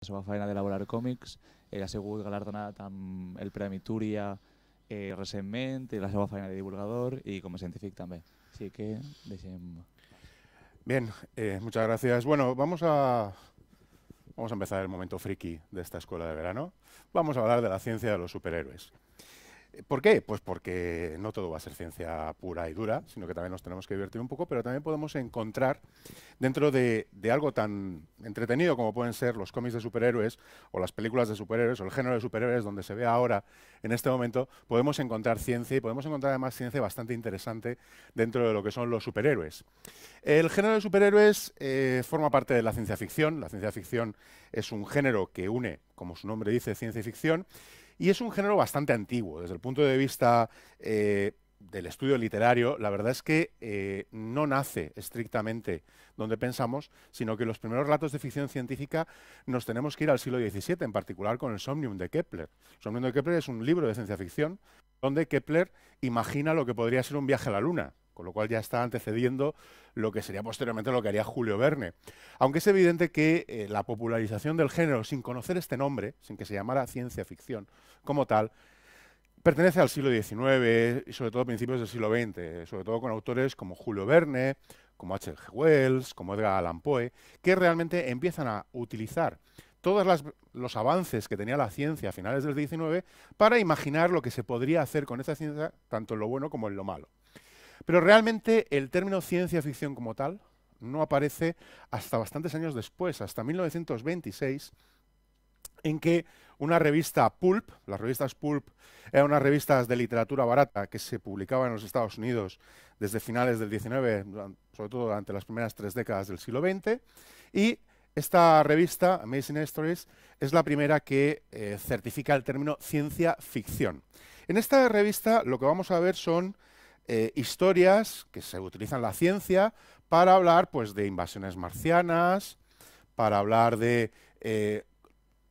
La seva de elaborar cómics, eh, ha sigut galardonat el Premi Túria eh, recentment, la seva feina de divulgador y como científico también. Así que deixem... Bien, eh, muchas gracias. Bueno, vamos a, vamos a empezar el momento friki de esta escuela de verano. Vamos a hablar de la ciencia de los superhéroes. ¿Por qué? Pues porque no todo va a ser ciencia pura y dura, sino que también nos tenemos que divertir un poco, pero también podemos encontrar dentro de, algo tan entretenido como pueden ser los cómics de superhéroes o las películas de superhéroes o el género de superhéroes donde se ve ahora en este momento, podemos encontrar ciencia y podemos encontrar además ciencia bastante interesante dentro de lo que son los superhéroes. El género de superhéroes eh, forma parte de la ciencia ficción. La ciencia ficción es un género que une, como su nombre dice, ciencia y ficción. Y es un género bastante antiguo. Desde el punto de vista eh, del estudio literario, la verdad es que eh, no nace estrictamente donde pensamos, sino que los primeros relatos de ficción científica nos tenemos que ir al siglo XVII, en particular con el Somnium de Kepler. El Somnium de Kepler es un libro de ciencia ficción donde Kepler imagina lo que podría ser un viaje a la Luna con lo cual ya está antecediendo lo que sería posteriormente lo que haría Julio Verne. Aunque es evidente que eh, la popularización del género sin conocer este nombre, sin que se llamara ciencia ficción como tal, pertenece al siglo XIX y sobre todo a principios del siglo XX, sobre todo con autores como Julio Verne, como G. Wells, como Edgar Allan Poe, que realmente empiezan a utilizar todos los avances que tenía la ciencia a finales del XIX para imaginar lo que se podría hacer con esa ciencia, tanto en lo bueno como en lo malo. Pero realmente el término ciencia ficción como tal no aparece hasta bastantes años después, hasta 1926, en que una revista Pulp, las revistas Pulp eran unas revistas de literatura barata que se publicaban en los Estados Unidos desde finales del XIX, sobre todo durante las primeras tres décadas del siglo XX, y esta revista, Amazing Stories, es la primera que eh, certifica el término ciencia ficción. En esta revista lo que vamos a ver son eh, historias que se utilizan en la ciencia para hablar pues, de invasiones marcianas, para hablar de eh,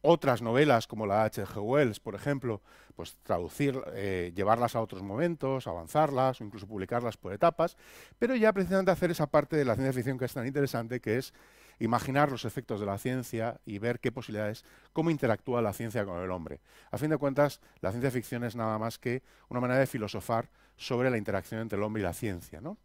otras novelas como la H.G. Wells, por ejemplo, pues traducir, eh, llevarlas a otros momentos, avanzarlas o incluso publicarlas por etapas, pero ya precisamente hacer esa parte de la ciencia ficción que es tan interesante, que es imaginar los efectos de la ciencia y ver qué posibilidades, cómo interactúa la ciencia con el hombre. A fin de cuentas, la ciencia ficción es nada más que una manera de filosofar sobre la interacción entre el hombre y la ciencia. ¿no?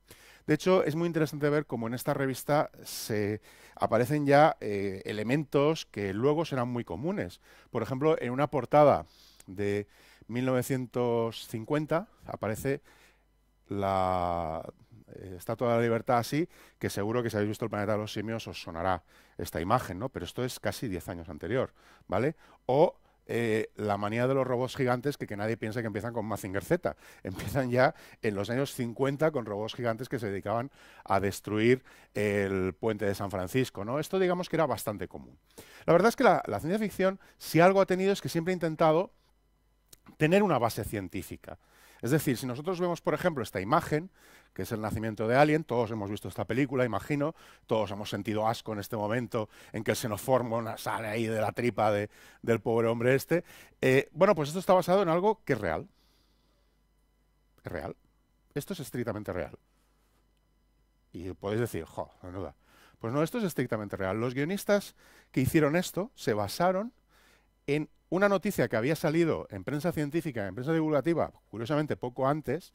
De hecho, es muy interesante ver cómo en esta revista se aparecen ya eh, elementos que luego serán muy comunes. Por ejemplo, en una portada de 1950 aparece la eh, está toda la Libertad así, que seguro que si habéis visto el planeta de los simios os sonará esta imagen, ¿no? Pero esto es casi 10 años anterior, ¿vale? O eh, la manía de los robots gigantes, que, que nadie piensa que empiezan con Mazinger Z. Empiezan ya en los años 50 con robots gigantes que se dedicaban a destruir el puente de San Francisco. ¿no? Esto digamos que era bastante común. La verdad es que la ciencia ficción, si algo ha tenido, es que siempre ha intentado tener una base científica. Es decir, si nosotros vemos, por ejemplo, esta imagen, que es el nacimiento de Alien, todos hemos visto esta película, imagino, todos hemos sentido asco en este momento en que el una sale ahí de la tripa del pobre hombre este. Eh, bueno, pues esto está basado en algo que es real. Es real. Esto es estrictamente real. Y podéis decir, jo, duda. Pues no, esto es estrictamente real. Los guionistas que hicieron esto se basaron en una noticia que había salido en prensa científica, en prensa divulgativa, curiosamente poco antes,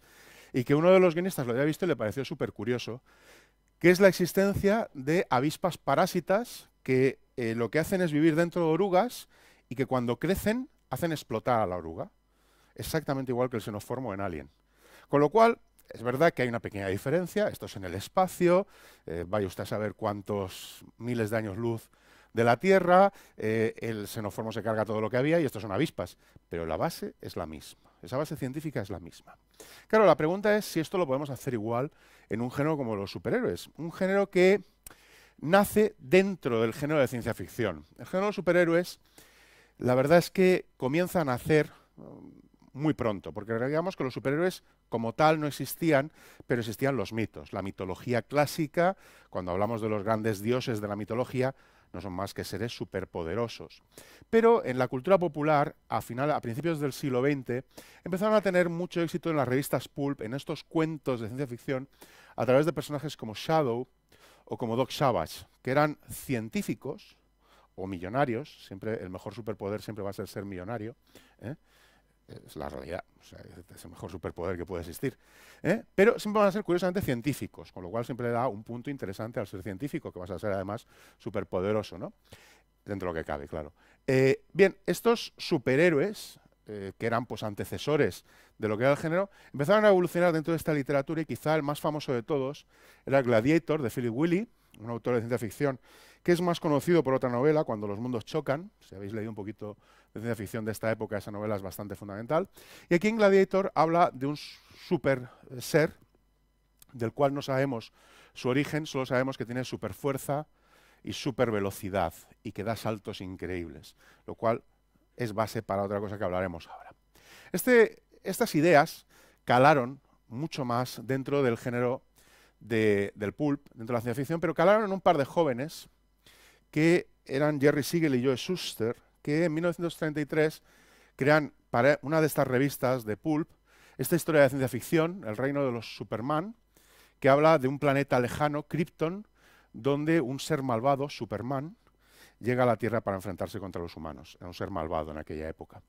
y que uno de los guionistas lo había visto y le pareció súper curioso, que es la existencia de avispas parásitas que eh, lo que hacen es vivir dentro de orugas y que cuando crecen hacen explotar a la oruga. Exactamente igual que el xenoformo en Alien. Con lo cual, es verdad que hay una pequeña diferencia, esto es en el espacio, eh, vaya usted a saber cuántos miles de años luz de la Tierra, eh, el xenoformo se carga todo lo que había y estos son avispas. Pero la base es la misma, esa base científica es la misma. Claro, la pregunta es si esto lo podemos hacer igual en un género como los superhéroes, un género que nace dentro del género de ciencia ficción. El género de los superhéroes, la verdad es que comienza a nacer muy pronto, porque digamos que los superhéroes como tal no existían, pero existían los mitos. La mitología clásica, cuando hablamos de los grandes dioses de la mitología, no son más que seres superpoderosos. Pero en la cultura popular, a, final, a principios del siglo XX, empezaron a tener mucho éxito en las revistas pulp, en estos cuentos de ciencia ficción, a través de personajes como Shadow o como Doc Savage, que eran científicos o millonarios, siempre el mejor superpoder siempre va a ser ser millonario, ¿eh? es la realidad, es el mejor superpoder que puede existir. ¿eh? Pero siempre van a ser curiosamente científicos, con lo cual siempre le da un punto interesante al ser científico, que vas a ser además superpoderoso, ¿no? Dentro de lo que cabe, claro. Eh, bien, estos superhéroes, eh, que eran pues antecesores de lo que era el género, empezaron a evolucionar dentro de esta literatura y quizá el más famoso de todos era Gladiator de Philip Willy, un autor de ciencia ficción que es más conocido por otra novela, Cuando los mundos chocan. Si habéis leído un poquito de ciencia ficción de esta época, esa novela es bastante fundamental. Y aquí en Gladiator habla de un super ser, del cual no sabemos su origen, solo sabemos que tiene super fuerza y super velocidad y que da saltos increíbles, lo cual es base para otra cosa que hablaremos ahora. Este, estas ideas calaron mucho más dentro del género del pulp, dentro de la ciencia ficción, pero calaron en un par de jóvenes que eran Jerry Siegel y Joe Schuster, que en 1933 crean para una de estas revistas de Pulp esta historia de ciencia ficción, El reino de los Superman, que habla de un planeta lejano, Krypton, donde un ser malvado, Superman, llega a la Tierra para enfrentarse contra los humanos. Era un ser malvado en aquella época.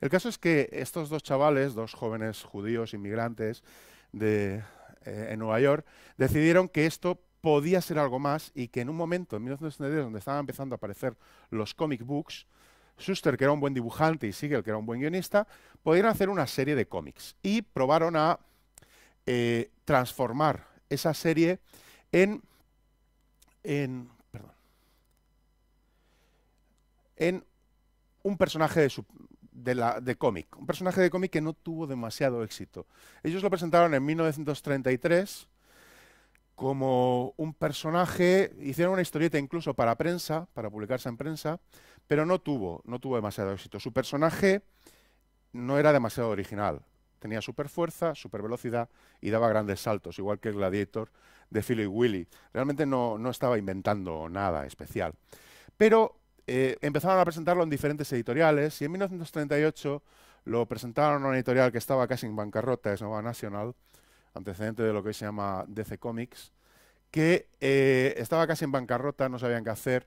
El caso es que estos dos chavales, dos jóvenes judíos inmigrantes de, eh, en Nueva York, decidieron que esto podía ser algo más y que en un momento, en 1910, donde estaban empezando a aparecer los comic books, Schuster, que era un buen dibujante, y Siegel, que era un buen guionista, pudieron hacer una serie de cómics y probaron a eh, transformar esa serie en, en, un personaje de cómic, un personaje de cómic que no tuvo demasiado éxito. Ellos lo presentaron en 1933 como un personaje, hicieron una historieta incluso para prensa, para publicarse en prensa, pero no tuvo, no tuvo demasiado éxito. Su personaje no era demasiado original. Tenía super fuerza, super velocidad y daba grandes saltos, igual que el Gladiator de Philly Willy. Realmente no, estaba inventando nada especial. Pero eh, empezaron a presentarlo en diferentes editoriales y en 1938 lo presentaron a una editorial que estaba casi en bancarrota, es Nova National, antecedente de lo que se llama DC Comics, que eh, estaba casi en bancarrota, no sabían qué hacer.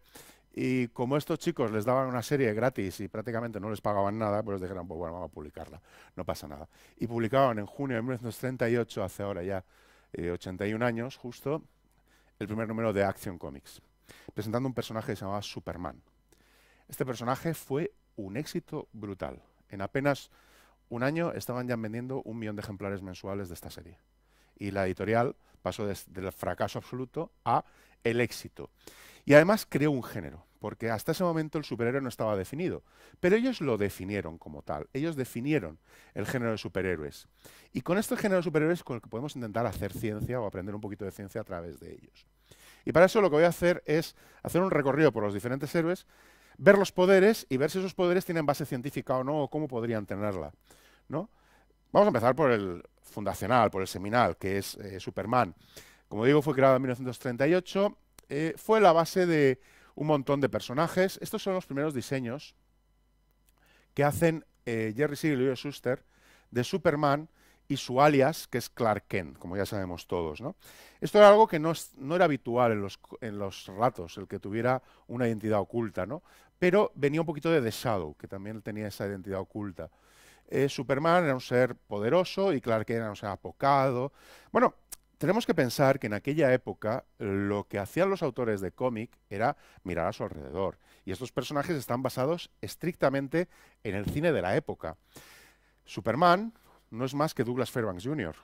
Y como estos chicos les daban una serie gratis y prácticamente no les pagaban nada, pues les dijeron, pues bueno, vamos a publicarla, no pasa nada. Y publicaban en junio de 1938, hace ahora ya 81 eh, años justo, el primer número de Action Comics, presentando un personaje que se llamaba Superman. Este personaje fue un éxito brutal. En apenas un año estaban ya vendiendo un millón de ejemplares mensuales de esta serie y la editorial pasó del fracaso absoluto a el éxito. Y además creó un género, porque hasta ese momento el superhéroe no estaba definido, pero ellos lo definieron como tal, ellos definieron el género de superhéroes. Y con este género de superhéroes con que podemos intentar hacer ciencia o aprender un poquito de ciencia a través de ellos. Y para eso lo que voy a hacer es hacer un recorrido por los diferentes héroes, ver los poderes y ver si esos poderes tienen base científica o no, o cómo podrían tenerla. ¿no? Vamos a empezar por el fundacional, por el seminal, que es eh, Superman. Como digo, fue creado en 1938, eh, fue la base de un montón de personajes. Estos son los primeros diseños que hacen eh, Jerry Siegel y Leo Schuster de Superman y su alias, que es Clark Kent, como ya sabemos todos. Esto era algo que no, era habitual en los, en los, ratos, el que tuviera una identidad oculta, ¿no? pero venía un poquito de The Shadow, que también tenía esa identidad oculta. Eh, Superman era un ser poderoso y claro que era un ser apocado. Bueno, tenemos que pensar que en aquella época lo que hacían los autores de cómic era mirar a su alrededor. Y estos personajes están basados estrictamente en el cine de la época. Superman no es más que Douglas Fairbanks Jr.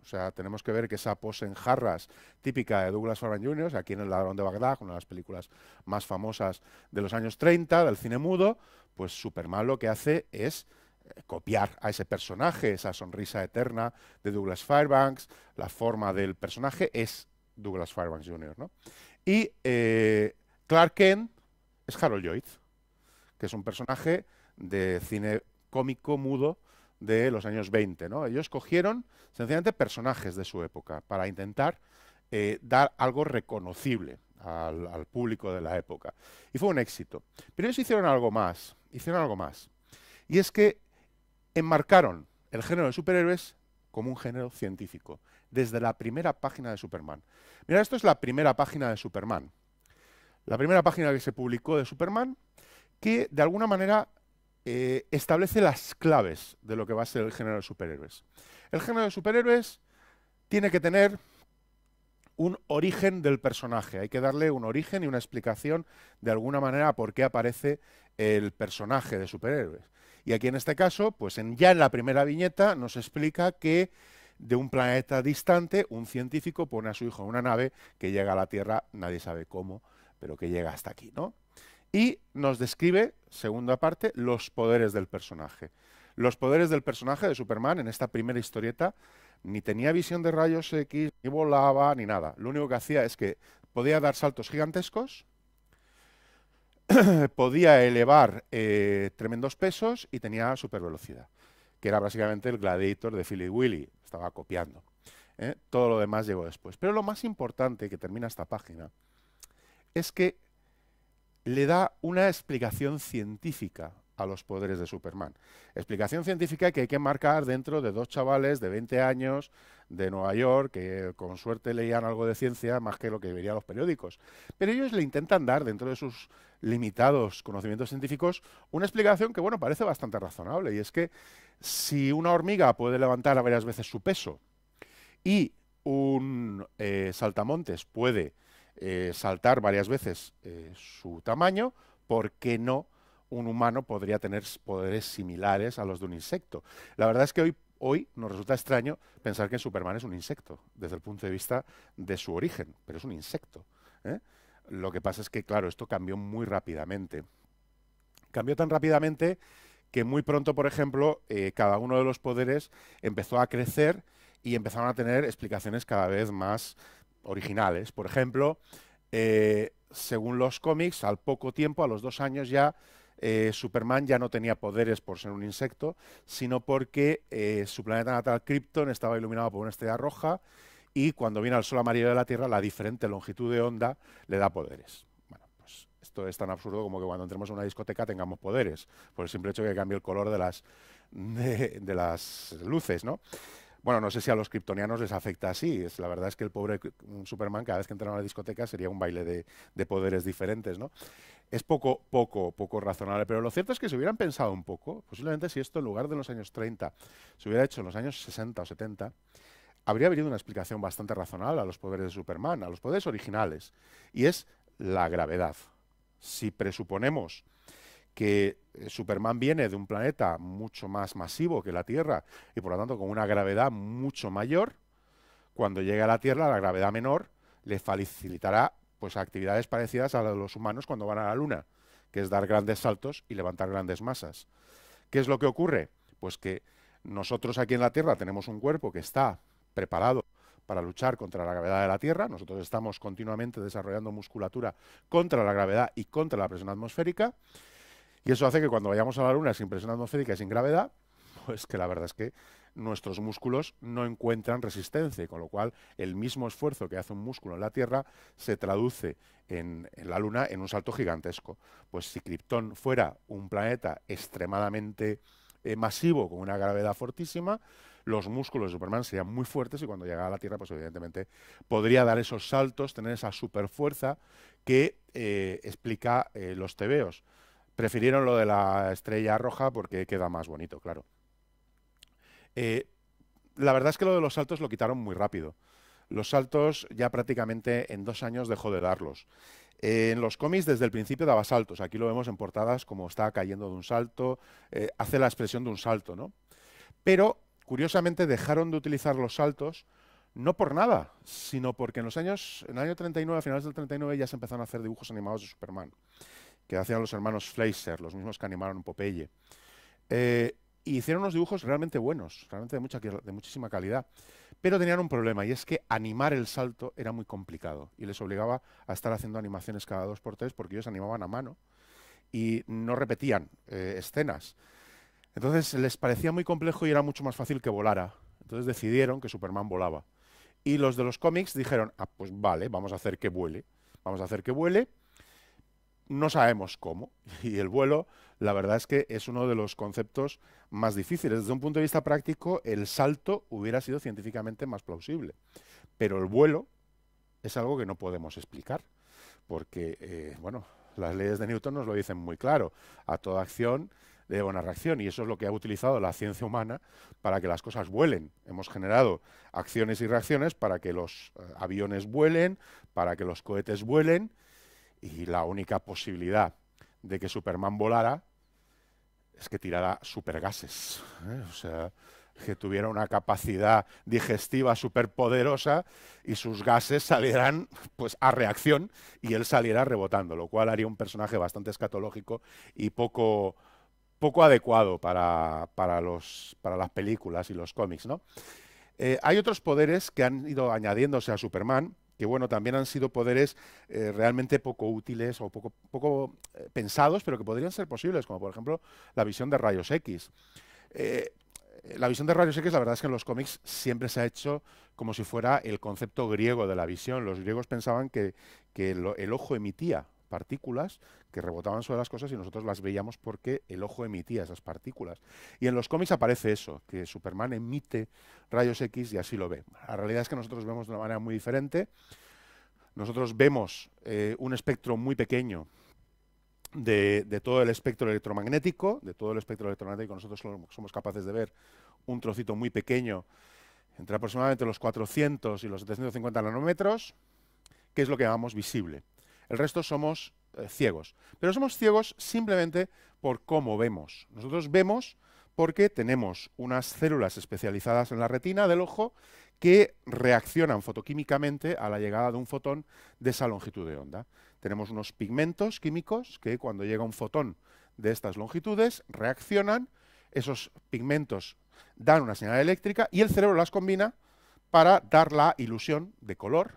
O sea, tenemos que ver que esa pose en jarras típica de Douglas Fairbanks Jr., aquí en El Ladrón de Bagdad, una de las películas más famosas de los años 30, del cine mudo, pues Superman lo que hace es copiar a ese personaje, esa sonrisa eterna de Douglas Fairbanks, la forma del personaje es Douglas Fairbanks Jr. Y eh, Clark Kent es Harold Lloyd, que es un personaje de cine cómico mudo de los años 20. ¿no? Ellos cogieron sencillamente personajes de su época para intentar eh, dar algo reconocible al, al, público de la época. Y fue un éxito. Pero ellos hicieron algo más, hicieron algo más. Y es que enmarcaron el género de superhéroes como un género científico, desde la primera página de Superman. Mira, esto es la primera página de Superman. La primera página que se publicó de Superman, que de alguna manera eh, establece las claves de lo que va a ser el género de superhéroes. El género de superhéroes tiene que tener un origen del personaje. Hay que darle un origen y una explicación de alguna manera por qué aparece el personaje de superhéroes. Y aquí en este caso, pues en, ya en la primera viñeta nos explica que de un planeta distante un científico pone a su hijo en una nave que llega a la Tierra, nadie sabe cómo, pero que llega hasta aquí, ¿no? Y nos describe, segunda parte, los poderes del personaje. Los poderes del personaje de Superman en esta primera historieta ni tenía visión de rayos X, ni volaba, ni nada. Lo único que hacía es que podía dar saltos gigantescos, podía elevar eh, tremendos pesos y tenía supervelocidad, que era básicamente el gladiator de Philly Willy, estaba copiando. ¿eh? Todo lo demás llegó después. Pero lo más importante que termina esta página es que le da una explicación científica a los poderes de Superman. Explicación científica que hay que marcar dentro de dos chavales de 20 años de Nueva York, que con suerte leían algo de ciencia más que lo que verían los periódicos. Pero ellos le intentan dar, dentro de sus limitados conocimientos científicos, una explicación que, bueno, parece bastante razonable, y es que si una hormiga puede levantar a varias veces su peso y un eh, saltamontes puede eh, saltar varias veces eh, su tamaño, ¿por qué no un humano podría tener poderes similares a los de un insecto. La verdad es que hoy, hoy nos resulta extraño pensar que Superman es un insecto, desde el punto de vista de su origen, pero es un insecto. ¿eh? Lo que pasa es que, claro, esto cambió muy rápidamente. Cambió tan rápidamente que muy pronto, por ejemplo, eh, cada uno de los poderes empezó a crecer y empezaron a tener explicaciones cada vez más originales. Por ejemplo, eh, según los cómics, al poco tiempo, a los dos años ya, eh, Superman ya no tenía poderes por ser un insecto, sino porque eh, su planeta natal Krypton estaba iluminado por una estrella roja y cuando viene al sol amarillo de la Tierra, la diferente longitud de onda le da poderes. Bueno, pues esto es tan absurdo como que cuando entremos a una discoteca tengamos poderes, por el simple hecho de que cambie el color de las, de, las luces, ¿no? Bueno, no sé si a los kryptonianos les afecta así. la verdad es que el pobre Superman, cada vez que entra a una discoteca, sería un baile de, de poderes diferentes, ¿no? es poco, poco, poco razonable. Pero lo cierto es que si hubieran pensado un poco, posiblemente si esto en lugar de los años 30 se hubiera hecho en los años 60 o 70, habría venido una explicación bastante razonable a los poderes de Superman, a los poderes originales, y es la gravedad. Si presuponemos que eh, Superman viene de un planeta mucho más masivo que la Tierra y por lo tanto con una gravedad mucho mayor, cuando llegue a la Tierra la gravedad menor le facilitará pues actividades parecidas a las de los humanos cuando van a la Luna, que es dar grandes saltos y levantar grandes masas. ¿Qué es lo que ocurre? Pues que nosotros aquí en la Tierra tenemos un cuerpo que está preparado para luchar contra la gravedad de la Tierra. Nosotros estamos continuamente desarrollando musculatura contra la gravedad y contra la presión atmosférica. Y eso hace que cuando vayamos a la Luna sin presión atmosférica y sin gravedad, pues que la verdad es que nuestros músculos no encuentran resistencia, con lo cual el mismo esfuerzo que hace un músculo en la Tierra se traduce en, la Luna en un salto gigantesco. Pues si Krypton fuera un planeta extremadamente eh, masivo con una gravedad fortísima, los músculos de Superman serían muy fuertes y cuando llegara a la Tierra, pues evidentemente podría dar esos saltos, tener esa superfuerza que eh, explica eh, los tebeos. Prefirieron lo de la estrella roja porque queda más bonito, claro. Eh, la verdad es que lo de los saltos lo quitaron muy rápido. Los saltos ya prácticamente en dos años dejó de darlos. en los cómics desde el principio daba saltos. Aquí lo vemos en portadas como está cayendo de un salto, eh, hace la expresión de un salto, ¿no? Pero curiosamente dejaron de utilizar los saltos no por nada, sino porque en los años, en el año 39, a finales del 39 ya se empezaron a hacer dibujos animados de Superman, que hacían los hermanos Fleischer, los mismos que animaron Popeye. Eh, y hicieron unos dibujos realmente buenos, realmente de, mucha, de muchísima calidad. Pero tenían un problema y es que animar el salto era muy complicado y les obligaba a estar haciendo animaciones cada dos por tres porque ellos animaban a mano y no repetían eh, escenas. Entonces les parecía muy complejo y era mucho más fácil que volara. Entonces decidieron que Superman volaba. Y los de los cómics dijeron, ah, pues vale, vamos a hacer que vuele. Vamos a hacer que vuele no sabemos cómo. Y el vuelo, la verdad es que es uno de los conceptos más difíciles. Desde un punto de vista práctico, el salto hubiera sido científicamente más plausible. Pero el vuelo es algo que no podemos explicar, porque, eh, bueno, las leyes de Newton nos lo dicen muy claro. A toda acción debe una reacción y eso es lo que ha utilizado la ciencia humana para que las cosas vuelen. Hemos generado acciones y reacciones para que los eh, aviones vuelen, para que los cohetes vuelen y la única posibilidad de que Superman volara es que tirara supergases. ¿eh? O sea, que tuviera una capacidad digestiva superpoderosa y sus gases salieran pues, a reacción y él saliera rebotando, lo cual haría un personaje bastante escatológico y poco, poco adecuado para, para, los, para las películas y los cómics. ¿no? Eh, hay otros poderes que han ido añadiéndose a Superman que bueno, también han sido poderes eh, realmente poco útiles o poco, poco eh, pensados, pero que podrían ser posibles, como por ejemplo la visión de rayos X. Eh, la visión de rayos X, la verdad es que en los cómics siempre se ha hecho como si fuera el concepto griego de la visión. Los griegos pensaban que, el ojo emitía partículas que rebotaban sobre las cosas y nosotros las veíamos porque el ojo emitía esas partículas. Y en los cómics aparece eso, que Superman emite rayos X y así lo ve. La realidad es que nosotros vemos de una manera muy diferente. Nosotros vemos eh, un espectro muy pequeño de, todo el espectro electromagnético, de todo el espectro electromagnético nosotros somos capaces de ver un trocito muy pequeño, entre aproximadamente los 400 y los 750 nanómetros, que es lo que llamamos visible. El resto somos eh, ciegos. Pero somos ciegos simplemente por cómo vemos. Nosotros vemos porque tenemos unas células especializadas en la retina del ojo que reaccionan fotoquímicamente a la llegada de un fotón de esa longitud de onda. Tenemos unos pigmentos químicos que cuando llega un fotón de estas longitudes reaccionan, esos pigmentos dan una señal eléctrica y el cerebro las combina para dar la ilusión de color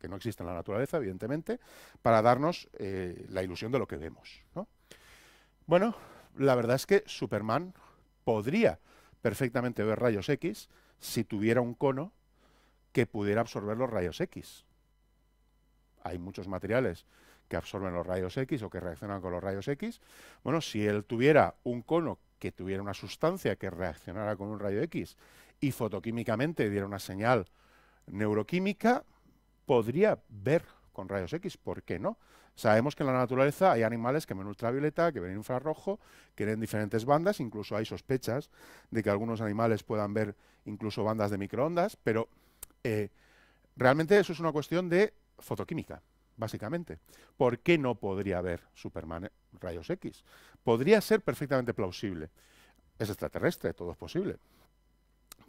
que no existe en la naturaleza, evidentemente, para darnos eh, la ilusión de lo que vemos. Bueno, la verdad es que Superman podría perfectamente ver rayos X si tuviera un cono que pudiera absorber los rayos X. Hay muchos materiales que absorben los rayos X o que reaccionan con los rayos X. Bueno, si él tuviera un cono que tuviera una sustancia que reaccionara con un rayo X y fotoquímicamente diera una señal neuroquímica, podría ver con rayos X, ¿por qué no? Sabemos que en la naturaleza hay animales que ven ultravioleta, que ven infrarrojo, que ven diferentes bandas, incluso hay sospechas de que algunos animales puedan ver incluso bandas de microondas, pero eh, realmente eso es una cuestión de fotoquímica, básicamente. ¿Por qué no podría ver Superman eh, rayos X? Podría ser perfectamente plausible. Es extraterrestre, todo es posible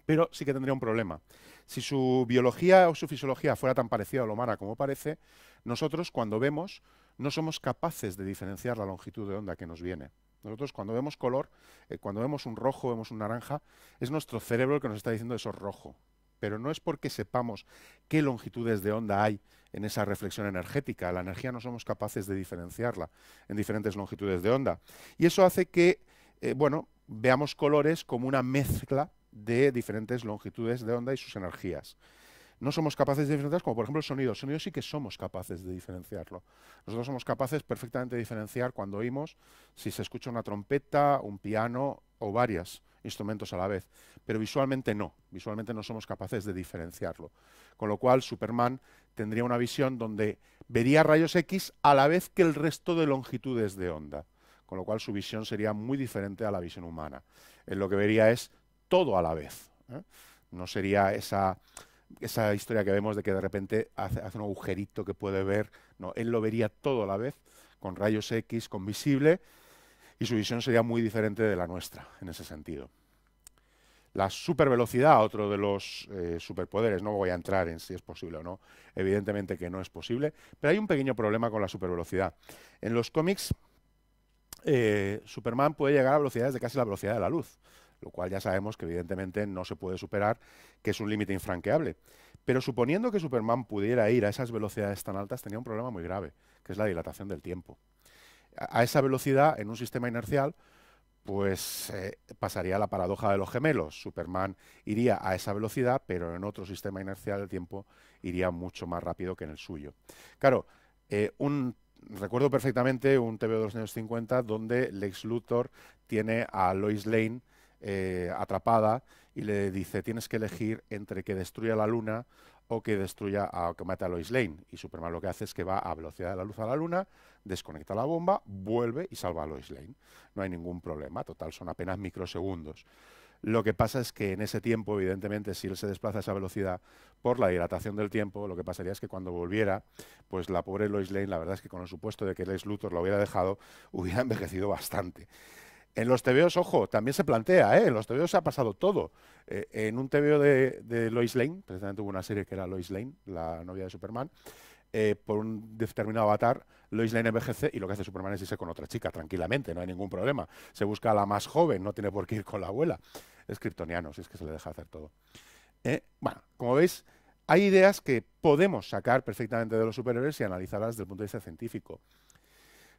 pero sí que tendría un problema. Si su biología o su fisiología fuera tan parecida a lo humana como parece, nosotros cuando vemos no somos capaces de diferenciar la longitud de onda que nos viene. Nosotros cuando vemos color, eh, cuando vemos un rojo, vemos un naranja, es nuestro cerebro el que nos está diciendo eso es rojo. Pero no es porque sepamos qué longitudes de onda hay en esa reflexión energética. La energía no somos capaces de diferenciarla en diferentes longitudes de onda. Y eso hace que, eh, bueno, veamos colores como una mezcla de diferentes longitudes de onda y sus energías. No somos capaces de diferenciar, como por ejemplo el sonido. El sonido sí que somos capaces de diferenciarlo. Nosotros somos capaces perfectamente de diferenciar cuando oímos si se escucha una trompeta, un piano o varios instrumentos a la vez. Pero visualmente no. Visualmente no somos capaces de diferenciarlo. Con lo cual Superman tendría una visión donde vería rayos X a la vez que el resto de longitudes de onda con lo cual su visión sería muy diferente a la visión humana. lo que vería es todo a la vez. ¿eh? No sería esa, esa historia que vemos de que de repente hace, un agujerito que puede ver. No, él lo vería todo a la vez, con rayos X, con visible, y su visión sería muy diferente de la nuestra, en ese sentido. La supervelocidad, otro de los eh, superpoderes, no voy a entrar en si es posible o no, evidentemente que no es posible, pero hay un pequeño problema con la supervelocidad. En los cómics, eh, Superman puede llegar a velocidades de casi la velocidad de la luz lo cual ya sabemos que evidentemente no se puede superar, que es un límite infranqueable. Pero suponiendo que Superman pudiera ir a esas velocidades tan altas, tenía un problema muy grave, que es la dilatación del tiempo. A, esa velocidad, en un sistema inercial, pues eh, pasaría la paradoja de los gemelos. Superman iría a esa velocidad, pero en otro sistema inercial el tiempo iría mucho más rápido que en el suyo. Claro, eh, un recuerdo perfectamente un TV de los años 50 donde Lex Luthor tiene a Lois Lane eh, atrapada y le dice tienes que elegir entre que destruya la luna o que destruya o que mate a Lois Lane. Y Superman lo que hace es que va a velocidad de la luz a la luna, desconecta la bomba, vuelve y salva a Lois Lane. No hay ningún problema, total, son apenas microsegundos. Lo que pasa es que en ese tiempo, evidentemente, si él se desplaza a esa velocidad por la dilatación del tiempo, lo que pasaría es que cuando volviera, pues la pobre Lois Lane, la verdad es que con el supuesto de que Lex Luthor lo hubiera dejado, hubiera envejecido bastante. En los tebeos, ojo, también se plantea, ¿eh? en los se ha pasado todo. Eh, en un tebeo de, Lois Lane, precisamente hubo una serie que era Lois Lane, la novia de Superman, eh, por un determinado avatar, Lois Lane envejece y lo que hace Superman es irse con otra chica tranquilamente, no hay ningún problema. Se busca a la más joven, no tiene por qué ir con la abuela. Es kriptoniano, si es que se le deja hacer todo. bueno, como veis, hay ideas que podemos sacar perfectamente de los superhéroes y analizarlas desde el punto de vista científico.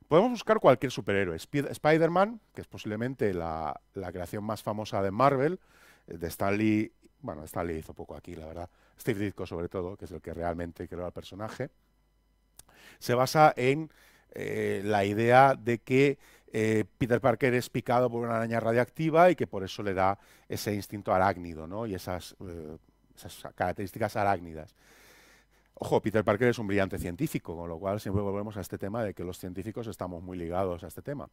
Podemos buscar cualquier superhéroe. Spider-Man, que es posiblemente la, creación más famosa de Marvel, eh, de Stan Lee, bueno, Stan Lee hizo poco aquí, la verdad. Steve Ditko sobre todo, que es el que realmente creó al personaje. Se basa en eh, la idea de que eh, Peter Parker es picado por una araña radiactiva y que por eso le da ese instinto arácnido ¿no? y esas, esas características arácnidas. Ojo, Peter Parker es un brillante científico, con lo cual siempre volvemos a este tema de que los científicos estamos muy ligados a este tema.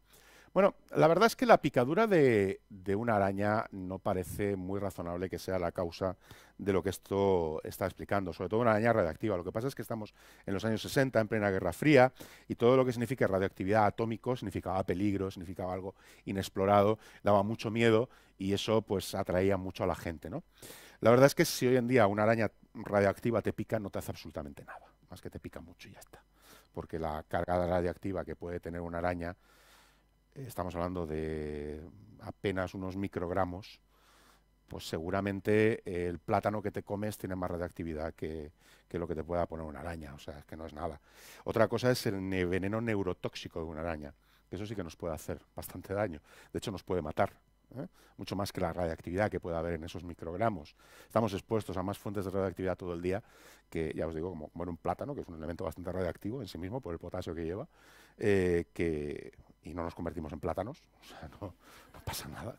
Bueno, la verdad es que la picadura de, una araña no parece muy razonable que sea la causa de lo que esto está explicando, sobre todo una araña radiactiva. Lo que pasa es que estamos en los años 60, en plena Guerra Fría, y todo lo que significa radioactividad atómico significaba peligro, significaba algo inexplorado, daba mucho miedo y eso pues atraía mucho a la gente, ¿no? La verdad es que si hoy en día una araña radioactiva te pica, no te hace absolutamente nada, más que te pica mucho y ya está. Porque la carga radioactiva que puede tener una araña, estamos hablando de apenas unos microgramos, pues seguramente el plátano que te comes tiene más radioactividad que, lo que te pueda poner una araña, o sea, es que no es nada. Otra cosa es el veneno neurotóxico de una araña, que eso sí que nos puede hacer bastante daño, de hecho nos puede matar. ¿eh? mucho más que la radiactividad que pueda haber en esos microgramos. Estamos expuestos a más fuentes de radiactividad todo el día, que ya os digo, como un plátano, que es un elemento bastante radiactivo en sí mismo por el potasio que lleva, eh, que y no nos convertimos en plátanos, o sea, no, pasa nada,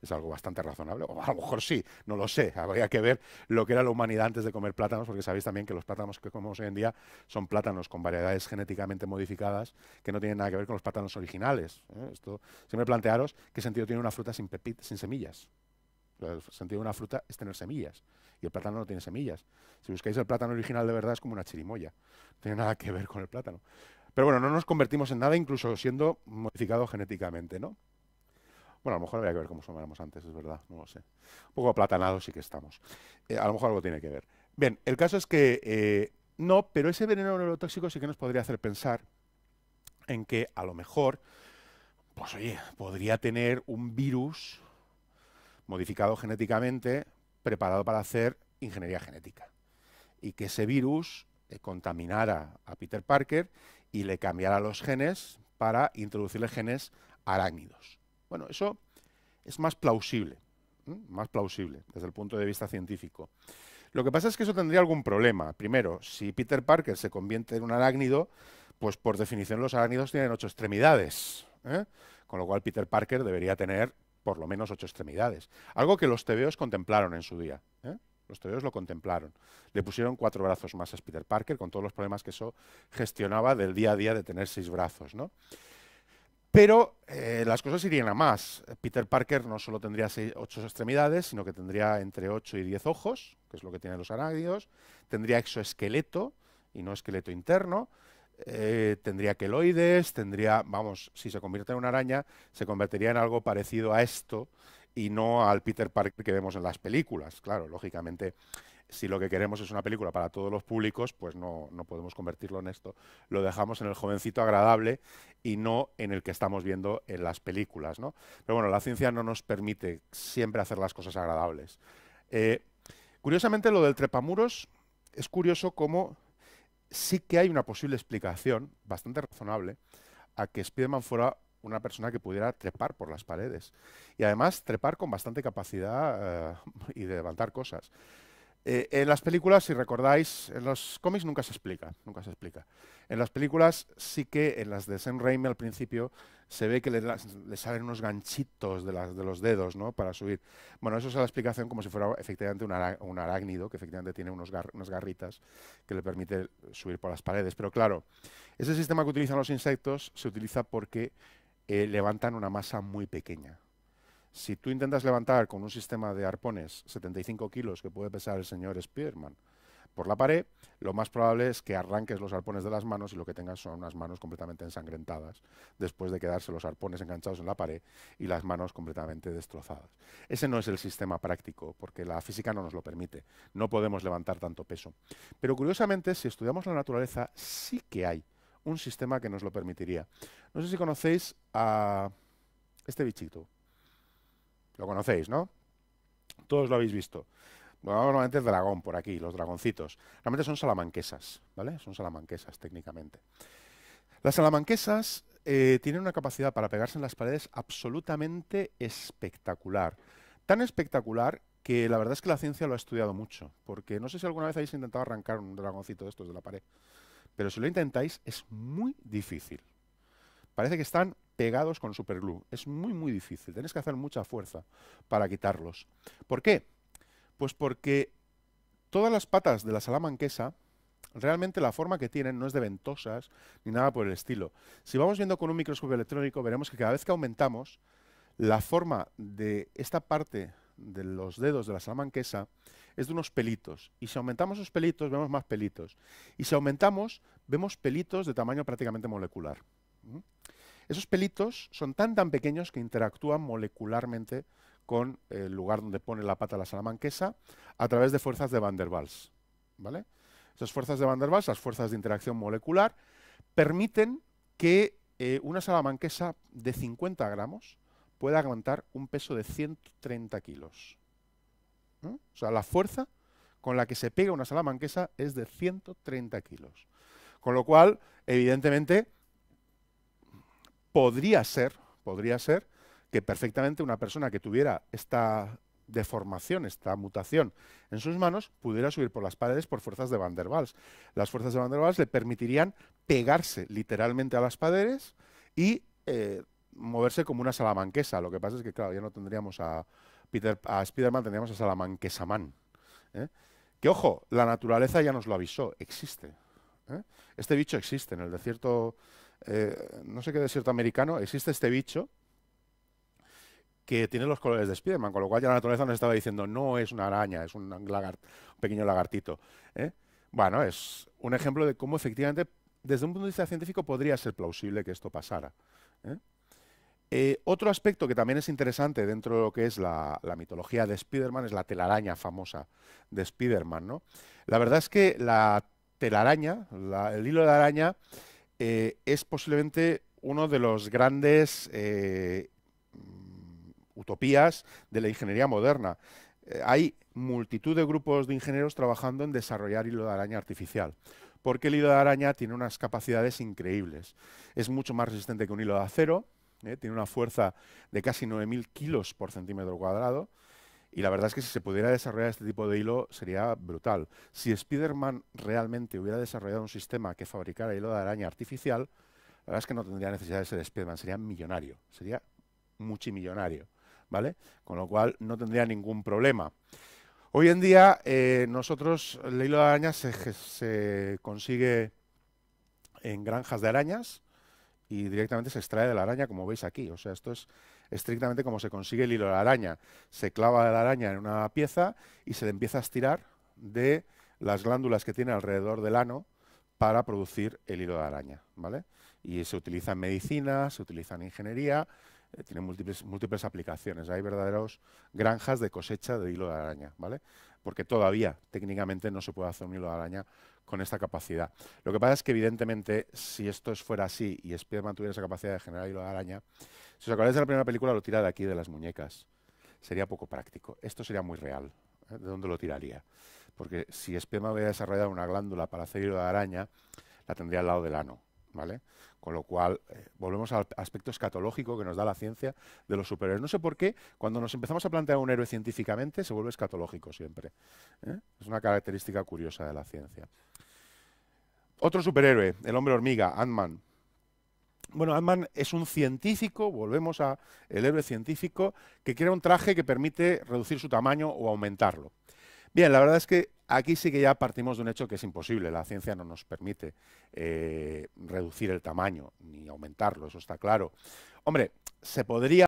es algo bastante razonable, o a lo mejor sí, no lo sé, habría que ver lo que era la humanidad antes de comer plátanos, porque sabéis también que los plátanos que comemos hoy en día son plátanos con variedades genéticamente modificadas que no tienen nada que ver con los plátanos originales. ¿eh? Esto, siempre plantearos qué sentido tiene una fruta sin, pepit, sin semillas. El sentido de una fruta es tener semillas, y el plátano no tiene semillas. Si buscáis el plátano original de verdad es como una chirimoya, no tiene nada que ver con el plátano. Pero bueno, no nos convertimos en nada, incluso siendo modificado genéticamente, ¿no? Bueno, a lo mejor habría que ver cómo somos antes, es verdad, no lo sé. Un poco aplatanados sí que estamos. Eh, a lo mejor algo tiene que ver. Bien, el caso es que eh, no, pero ese veneno neurotóxico sí que nos podría hacer pensar en que a lo mejor, pues oye, podría tener un virus modificado genéticamente preparado para hacer ingeniería genética. Y que ese virus eh, contaminara a Peter Parker y le cambiará los genes para introducirle genes arácnidos. Bueno, eso es más plausible, más plausible desde el punto de vista científico. Lo que pasa es que eso tendría algún problema. Primero, si Peter Parker se convierte en un arácnido, pues por definición los arácnidos tienen ocho extremidades, ¿eh? con lo cual Peter Parker debería tener por lo menos ocho extremidades, algo que los tebeos contemplaron en su día. ¿eh? Los teóricos lo contemplaron. Le pusieron cuatro brazos más a Peter Parker, con todos los problemas que eso gestionaba del día a día de tener seis brazos. Pero eh, las cosas irían a más. Peter Parker no solo tendría ocho extremidades, sino que tendría entre ocho y diez ojos, que es lo que tienen los arácnidos, tendría exoesqueleto y no esqueleto interno, eh, tendría queloides, tendría, vamos, si se convierte en una araña, se convertiría en algo parecido a esto, y no al Peter Parker que vemos en las películas. Claro, lógicamente, si lo que queremos es una película para todos los públicos, pues no, podemos convertirlo en esto. Lo dejamos en el jovencito agradable y no en el que estamos viendo en las películas. Pero bueno, la ciencia no nos permite siempre hacer las cosas agradables. Eh, curiosamente, lo del trepamuros es curioso cómo sí que hay una posible explicación bastante razonable a que Spiderman fuera una persona que pudiera trepar por las paredes. Y además trepar con bastante capacidad eh, y de levantar cosas. Eh, en las películas, si recordáis, en los cómics nunca se explica, nunca se explica. En las películas sí que, en las de Sam Raimi al principio, se ve que le, salen unos ganchitos de, las, de, los dedos, ¿no? Para subir. Bueno, eso es la explicación como si fuera efectivamente un, arácnido, que efectivamente tiene unos unas garritas que le permite subir por las paredes. Pero claro, ese sistema que utilizan los insectos se utiliza porque eh, levantan una masa muy pequeña. Si tú intentas levantar con un sistema de arpones 75 kilos que puede pesar el señor Spearman por la pared, lo más probable es que arranques los arpones de las manos y lo que tengas son unas manos completamente ensangrentadas después de quedarse los arpones enganchados en la pared y las manos completamente destrozadas. Ese no es el sistema práctico porque la física no nos lo permite. No podemos levantar tanto peso. Pero curiosamente, si estudiamos la naturaleza, sí que hay un sistema que nos lo permitiría. No sé si conocéis a este bichito. Lo conocéis, ¿no? Todos lo habéis visto. Normalmente es dragón por aquí, los dragoncitos. Realmente son salamanquesas, ¿vale? Son salamanquesas técnicamente. Las salamanquesas eh, tienen una capacidad para pegarse en las paredes absolutamente espectacular. Tan espectacular que la verdad es que la ciencia lo ha estudiado mucho, porque no sé si alguna vez habéis intentado arrancar un dragoncito de estos de la pared. Pero si lo intentáis, es muy difícil. Parece que están pegados con superglue. Es muy, muy difícil. Tenéis que hacer mucha fuerza para quitarlos. ¿Por qué? Pues porque todas las patas de la salamanquesa, realmente la forma que tienen no es de ventosas ni nada por el estilo. Si vamos viendo con un microscopio electrónico, veremos que cada vez que aumentamos, la forma de esta parte de los dedos de la salamanquesa es de unos pelitos. Y si aumentamos los pelitos, vemos más pelitos. Y si aumentamos, vemos pelitos de tamaño prácticamente molecular. ¿Mm? Esos pelitos son tan tan pequeños que interactúan molecularmente con el lugar donde pone la pata la salamanquesa a través de fuerzas de Van der Waals. ¿vale? Esas fuerzas de Van der Waals, las fuerzas de interacción molecular, permiten que eh, una salamanquesa de 50 gramos pueda aguantar un peso de 130 kilos. O sea, la fuerza con la que se pega una salamanquesa es de 130 kilos. Con lo cual, evidentemente, podría ser, podría ser que perfectamente una persona que tuviera esta deformación, esta mutación en sus manos, pudiera subir por las paredes por fuerzas de Van der Waals. Las fuerzas de Van der Waals le permitirían pegarse literalmente a las paredes y eh, moverse como una salamanquesa. Lo que pasa es que, claro, ya no tendríamos a, a Spider-Man tendríamos a Salamanquesamán. ¿eh? Que ojo, la naturaleza ya nos lo avisó, existe. ¿eh? Este bicho existe en el desierto, eh, no sé qué desierto americano, existe este bicho que tiene los colores de Spider-Man, con lo cual ya la naturaleza nos estaba diciendo, no es una araña, es un, lagart, un pequeño lagartito. ¿eh? Bueno, es un ejemplo de cómo efectivamente, desde un punto de vista científico, podría ser plausible que esto pasara. Eh, otro aspecto que también es interesante dentro de lo que es la, mitología de Spider-Man es la telaraña famosa de Spider-Man. La verdad es que la telaraña, el hilo de araña, eh, es posiblemente uno de los grandes eh, mm, utopías de la ingeniería moderna. hay multitud de grupos de ingenieros trabajando en desarrollar hilo de araña artificial porque el hilo de araña tiene unas capacidades increíbles. Es mucho más resistente que un hilo de acero, ¿eh? tiene una fuerza de casi 9.000 kilos por centímetro cuadrado. Y la verdad es que si se pudiera desarrollar este tipo de hilo sería brutal. Si Spider-Man realmente hubiera desarrollado un sistema que fabricara hilo de araña artificial, la verdad es que no tendría necesidad de ser Spider-Man, sería millonario, sería multimillonario, ¿vale? Con lo cual no tendría ningún problema. Hoy en día eh, nosotros el hilo de araña se consigue en granjas de arañas, y directamente se extrae de la araña, como veis aquí. O sea, esto es estrictamente como se consigue el hilo de araña. Se clava la araña en una pieza y se le empieza a estirar de las glándulas que tiene alrededor del ano para producir el hilo de araña. ¿vale? Y se utiliza en medicina, se utiliza en ingeniería, eh, tiene múltiples, múltiples aplicaciones. Hay verdaderos granjas de cosecha de hilo de araña, ¿vale? porque todavía técnicamente no se puede hacer un hilo de araña con esta capacidad. Lo que pasa es que, evidentemente, si esto fuera así y spider tuviera esa capacidad de generar hilo de araña, si os acordáis de la primera película, lo tira de aquí, de las muñecas. Sería poco práctico. Esto sería muy real. ¿Eh? ¿De dónde lo tiraría? Porque si Spiderman hubiera desarrollado una glándula para hacer hilo de araña, la tendría al lado del ano. Con lo cual, eh, volvemos al aspecto escatológico que nos da la ciencia de los superhéroes. No sé por qué, cuando nos empezamos a plantear un héroe científicamente, se vuelve escatológico siempre. ¿eh? Es una característica curiosa de la ciencia. Otro superhéroe, el hombre hormiga, Ant-Man. Bueno, Ant-Man es un científico, volvemos al héroe científico, que crea un traje que permite reducir su tamaño o aumentarlo. Bien, la verdad es que aquí sí que ya partimos de un hecho que es imposible. La ciencia no nos permite eh, reducir el tamaño ni aumentarlo, eso está claro. Hombre, se podría...